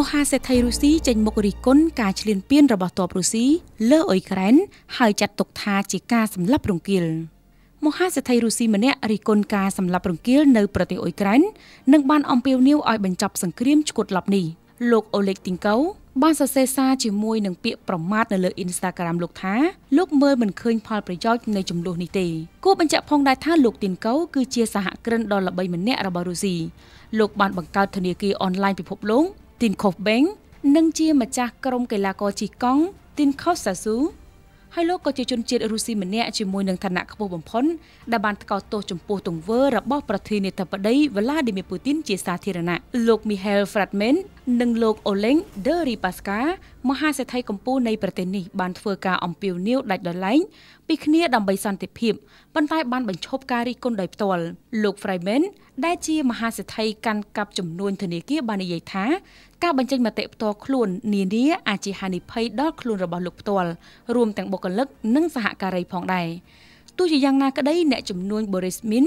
មហាសេដ្ឋីរុស្ស៊ីចេញមុខរិះគន់ការឈ្លានពាន របស់ទ័ពរុស្ស៊ីលើអ៊ុយក្រែនហើយចាត់ទុកថាជាការសម្លាប់រង្គាលមហាសេដ្ឋីរុស្ស៊ីម្នាក់រិះគន់ការសម្លាប់រង្គាលនៅប្រទេសអ៊ុយក្រែននិងបានអំពាវនាវឲ្យបញ្ចប់សង្គ្រាមឈ្គត់លប់នេះលោកអូលេកទីងកូបានសរសេរសារជាមួយនឹងពាក្យប្រមាថនៅលើ Instagram លោកថាលោកមើលមិនឃើញផលប្រយោជន៍នៃចំនួននេះទេគួរបញ្ជាក់ផងដែរថាលោកទីនកោគឺជាសហគ្រិនដ៏ល្បីម្នាក់របស់រុស្ស៊ីលោកបានបង្កើតធនាគារអនឡាញពិភពលោកទីនខូសបេងនិងជាម្ចាស់ក្រុមកីឡាករជិះកង់ទីនខូសសាស៊ូហើយលោកក៏ជាជនជាតិរុស្ស៊ីម្នាក់ជាមួយនឹងឋានៈខ្ពស់បំផុតដែលបានថ្កោលទោសចំពោះទង្វើរបស់ប្រធានាធិបតី Vladimir Putin ជាសាធារណៈលោក Mikhail Fradman និងលោកអូលេងដឺរីប៉ាស្កា មហាសេដ្ឋីកម្ពុជានៃប្រទេសនេះបានធ្វើការអំពាវនាវដាច់ដោយឡែងពីគ្នាដើម្បីសន្តិភាពប៉ុន្តែបានបញ្ឈប់ការរិះគន់ដោយផ្ទាល់លោក Freiman ដែលជាមហាសេដ្ឋីកាន់កាប់ចំនួនធនាគារបាននិយាយថាការបញ្ចេញមតិផ្ទាល់ខ្លួននានាអាចជាហានិភ័យដល់ខ្លួនរបស់លោកផ្ទាល់រួមទាំងបុគ្គលិកនិងសហការីផងដែរទោះជាយ៉ាងណាក្តីអ្នកចំនួន Boris Min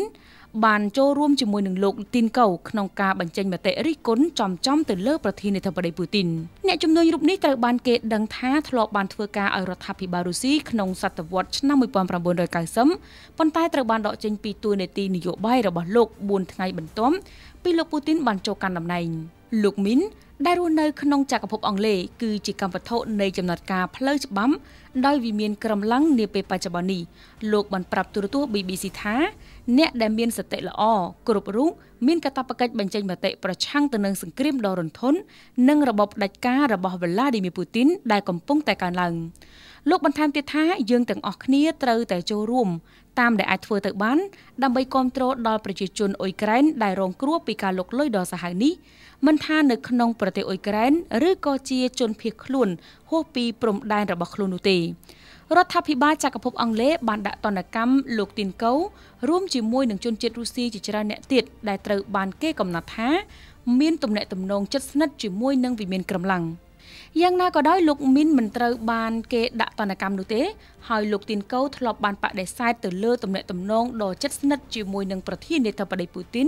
បានចូលរួមជាមួយនឹងលោកទីនកូក្នុងការបញ្ចេញមតិរិះគន់ចំចំទៅលើប្រធានាធិបតីពូទីនអ្នកជំនួញរូបនេះត្រូវបានគេដឹងថាធ្លាប់បានធ្វើការឲ្យរដ្ឋាភិបាលរុស្ស៊ីក្នុងសតវត្សឆ្នាំ1990ប៉ុន្តែត្រូវបានដកចេញពីតួនាទីនយោបាយរបស់លោក4ថ្ងៃបន្ទាប់ពីលោកពូទីនបានចូលកាន់តំណែងលោកមីនដែលរស់នៅក្នុងចក្រភពអង់គ្លេសគឺជាកម្មវត្ថុនៃចំណាត់ការផ្លូវច្បាប់ដោយវិមានក្រំឡឹងនាពេលបច្ចុប្បន្ននេះលោកបានប្រាប់ទូរទស្សន៍ BBC ថាអ្នកដែលមានសតិល្អគ្រប់រូបមានកាតព្វកិច្ចបញ្ចេញមតិប្រឆាំងទៅនឹងសង្គ្រាមដ៏រន្ធន់និងរបបផ្ដាច់ការរបស់វ្លាឌីមៀពូទីន ដែលកំពុងតែកើនឡើង លោកបន្ថែមទៀតថាយើងទាំងអស់គ្នាត្រូវតែចូលរួមតាមដែលអាចធ្វើទៅបាន ដើម្បីគ្រប់គ្រងដល់ប្រជាជនអ៊ុយក្រែនដែលរងគ្រោះពីការលុកលុយដ៏សាហាវនេះមិនថានៅក្នុងប្រទេសអ៊ុយក្រែនឬក៏ជាជនភៀសខ្លួនហួសពីព្រំដែនរបស់ខ្លួននោះទេរដ្ឋាភិបាលចក្រភពអង់គ្លេសបានដាក់ទណ្ឌកម្មលោកទីនកូរួមជាមួយនឹងជនជាតិរុស្ស៊ីជាច្រើនអ្នកទៀតដែលត្រូវបានគេកំណត់ថាមានទំនាក់ទំនងជិតស្និទ្ធជាមួយនឹងវិមានក្រំឡាំង។យ៉ាងណាក៏ដោយលោកមីនមិនត្រូវបានគេដាក់ទណ្ឌកម្មនោះទេហើយលោកទីនកោធ្លាប់បានបដិសេធទៅលើទំនាក់ទំនងដ៏ជិតស្និទ្ធជាមួយនឹងប្រធានាធិបតីពូទីន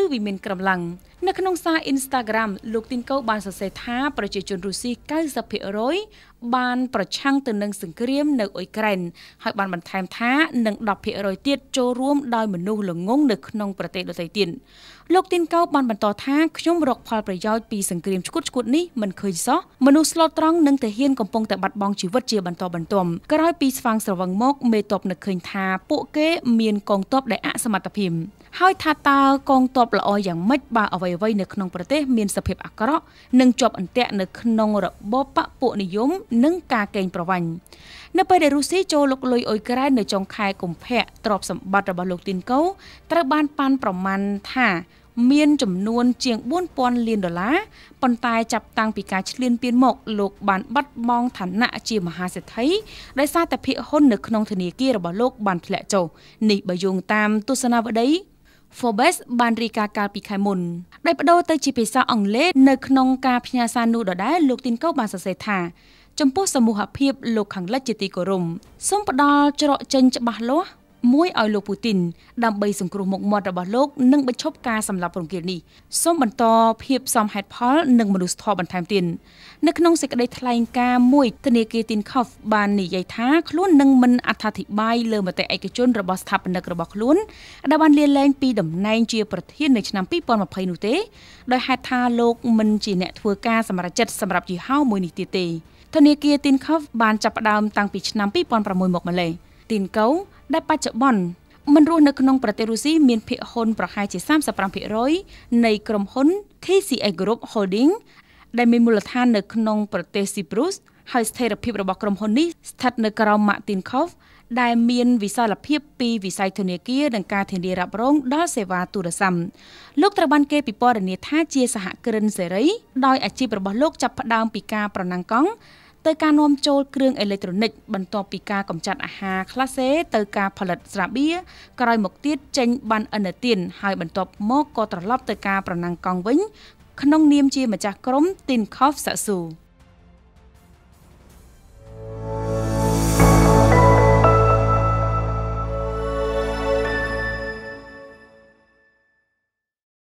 ឬវិមានក្រំឡាំងនៅក្នុងសារ Instagram លោកទីនកោបានសរសេរថាប្រជាជនរុស្ស៊ី90%បានប្រឆាំងទៅនឹងសង្គ្រាម នៅអ៊ុយក្រែនហើយបានបន្ថែមថានឹង10%ទៀតចូលរួមដោយមនុស្សល្ងងនៅក្នុងប្រទេសដទៃទៀតលោកទីនកោបានបន្តថាខ្ញុំរកផលប្រយោជន៍ពីសង្គ្រាមឈ្គុតឈ្គុតនេះមិនឃើញសោះមនុស្សស្លូតត្រង់និងទាហានកំពុងតែបាត់បង់ជីវិតជា បន្តបន្ទាប់ក្រោយពីស្វាងស្រវឹងមកមេតបនឹកឃើញថាពួកគេមានកងទ័ពដែលអសមត្ថភាពហើយថាតើកងទ័ពល្អយ៉ាងម៉េចបើអ្វីៗនៅក្នុងប្រទេសមានសភាពអាក្រក់និងជាប់អន្ទាក់នៅក្នុងរបបបពពួកនិយមនិងការកេងប្រវ័ញ្ចនៅពេលដែលរុស្ស៊ីចូលលុកលុយអ៊ុយក្រែននៅចុងខែកុម្ភៈទ្រព្យសម្បត្តិរបស់លោកទីនកូត្រូវបានប៉ាន់ប្រមាណថាមានចំនួនជាង4000លានដុល្លារប៉ុន្តែចាប់តាំងពីការឈ្លានពានមក លោកបានបាត់បង់ឋានៈជាមហាសេដ្ឋីដោយសារតែភាគហ៊ុននៅក្នុងធនាគាររបស់លោកបានធ្លាក់ចុះនេះបើយោងតាមទស្សនាវដ្តី Forbes បានរាយការណ៍កាលពីខែមុនដោយបដូរទៅជាភាសាអង់គ្លេសនៅក្នុងការផ្ញើសារនោះដដែលលោកទីនកោបានសរសេរថា ចំពោះសមូហភាពលោកខាងលិចជាទីគោរពសូមផ្ដល់ច្រកចេញច្បាស់លាស់មួយឲ្យលោកពូទីនដើម្បី សង្គ្រោះមុខមាត់របស់លោកនិងបញ្ឈប់ការសម្លាប់រង្គាលនេះសូមបន្តភាពសមហេតុផលនិងមនុស្សធម៌បន្ថែមទៀតនៅក្នុងសេចក្តីថ្លែងការណ៍មួយធនាគារទីនខុបបាននិយាយថាខ្លួននឹងមិនអត្ថាធិប្បាយលើមតិឯកជនរបស់ស្ថាបនិករបស់ខ្លួនដែលបានលាលែងពីតំណែងជា ប្រធាននៅឆ្នាំ2020នោះទេដោយហេតុថាលោកមិនជាអ្នកធ្វើការសម្រេចចិត្តសម្រាប់យីហោមួយនេះទៀតទេធនាគារទីនខុបបានចាប់ផ្ដើមតាំងពីឆ្នាំ2006មកម្លេះទីនកោដែលបច្ចុប្បន្នមិនរស់នៅក្នុងប្រទេសរុស្ស៊ីមានភាគហ៊ុនប្រហែលជា35%នៃក្រុមហ៊ុន TCA Group Holding ដែលមានមូលដ្ឋាននៅក្នុងប្រទេសស៊ីប្រុសហើយស្ថិរភាពរបស់ក្រុមហ៊ុននេះស្ថិតនៅក្រោម Martinkov ដែលមានវិសាលភាពពីវិស័យធនាគារនិងការធានារ៉ាប់រងដល់សេវាទូរស័ព្ទលោកត្រូវបានគេពិពណ៌នាថាជាសហគ្រិនសេរីដោយអាជីពរបស់លោកចាប់ផ្ដើមពីការប្រណាំងកង់ទៅការនាំចូលគ្រឿងអេເລັກត្រូនិក បន្ទាប់ពីការកម្ចាត់អាហារក្លាសេទៅការផលិតស្រាបៀរក្រោយមកទៀតចេញបានអនុទានហើយបន្ទាប់មកក៏ត្រឡប់ទៅការប្រណាំងកង់វិញក្នុងនាមជាម្ចាស់ក្រុម Tin Coff Sasu